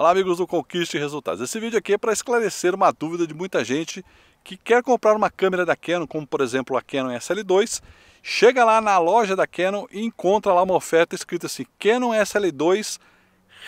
Olá amigos do Conquiste Resultados. Esse vídeo aqui é para esclarecer uma dúvida de muita gente que quer comprar uma câmera da Canon, como por exemplo a Canon SL2, chega lá na loja da Canon e encontra lá uma oferta escrita assim: Canon SL2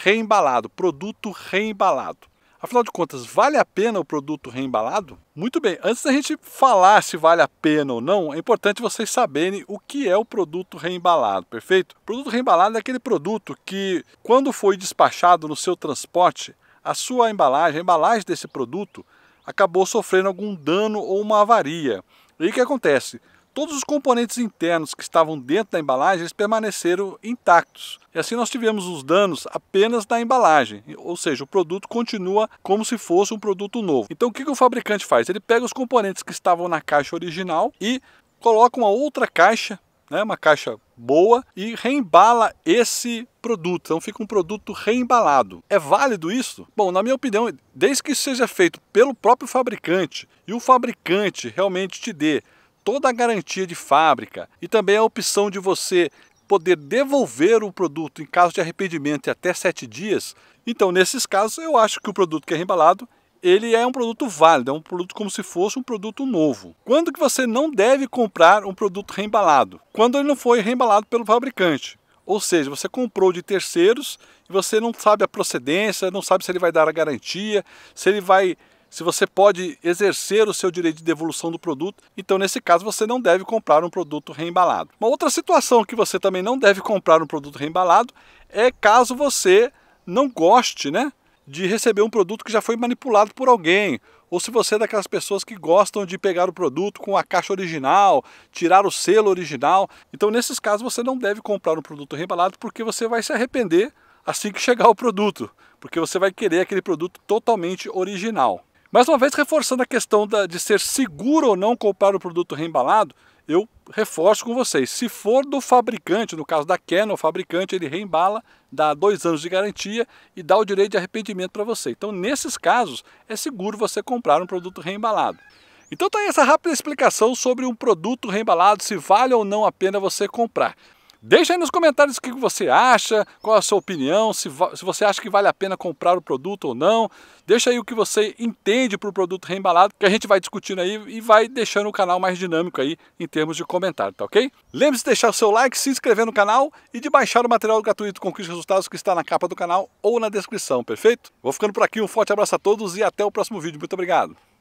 reembalado, produto reembalado. Afinal de contas, vale a pena o produto reembalado? Muito bem, antes da gente falar se vale a pena ou não, é importante vocês saberem o que é o produto reembalado, perfeito? O produto reembalado é aquele produto que, quando foi despachado no seu transporte, a sua embalagem, a embalagem desse produto, acabou sofrendo algum dano ou uma avaria. E aí o que acontece? todos os componentes internos que estavam dentro da embalagem eles permaneceram intactos. E assim nós tivemos os danos apenas na embalagem, ou seja, o produto continua como se fosse um produto novo. Então o que, que o fabricante faz? Ele pega os componentes que estavam na caixa original e coloca uma outra caixa, né, uma caixa boa, e reembala esse produto. Então fica um produto reembalado. É válido isso? Bom, na minha opinião, desde que isso seja feito pelo próprio fabricante e o fabricante realmente te dê toda a garantia de fábrica e também a opção de você poder devolver o produto em caso de arrependimento em até sete dias. Então, nesses casos, eu acho que o produto que é reembalado ele é um produto válido, é um produto como se fosse um produto novo. Quando que você não deve comprar um produto reembalado? Quando ele não foi reembalado pelo fabricante. Ou seja, você comprou de terceiros e você não sabe a procedência, não sabe se ele vai dar a garantia, se ele vai se você pode exercer o seu direito de devolução do produto, então nesse caso você não deve comprar um produto reembalado. Uma outra situação que você também não deve comprar um produto reembalado é caso você não goste, né, de receber um produto que já foi manipulado por alguém, ou se você é daquelas pessoas que gostam de pegar o produto com a caixa original, tirar o selo original. Então, nesses casos, você não deve comprar um produto reembalado porque você vai se arrepender assim que chegar o produto, porque você vai querer aquele produto totalmente original. Mais uma vez, reforçando a questão da, de ser seguro ou não comprar o produto reembalado, eu reforço com vocês. Se for do fabricante, no caso da Canon, o fabricante ele reembala, dá dois anos de garantia e dá o direito de arrependimento para você. Então, nesses casos, é seguro você comprar um produto reembalado. Então, tá aí essa rápida explicação sobre um produto reembalado, se vale ou não a pena você comprar. Deixa aí nos comentários o que você acha, qual a sua opinião, se, se você acha que vale a pena comprar o produto ou não. Deixa aí o que você entende para o produto reembalado, que a gente vai discutindo aí e vai deixando o canal mais dinâmico aí em termos de comentário, tá ok? Lembre-se de deixar o seu like, se inscrever no canal e de baixar o material gratuito Conquista Resultados que está na capa do canal ou na descrição, perfeito? Vou ficando por aqui, um forte abraço a todos e até o próximo vídeo. Muito obrigado!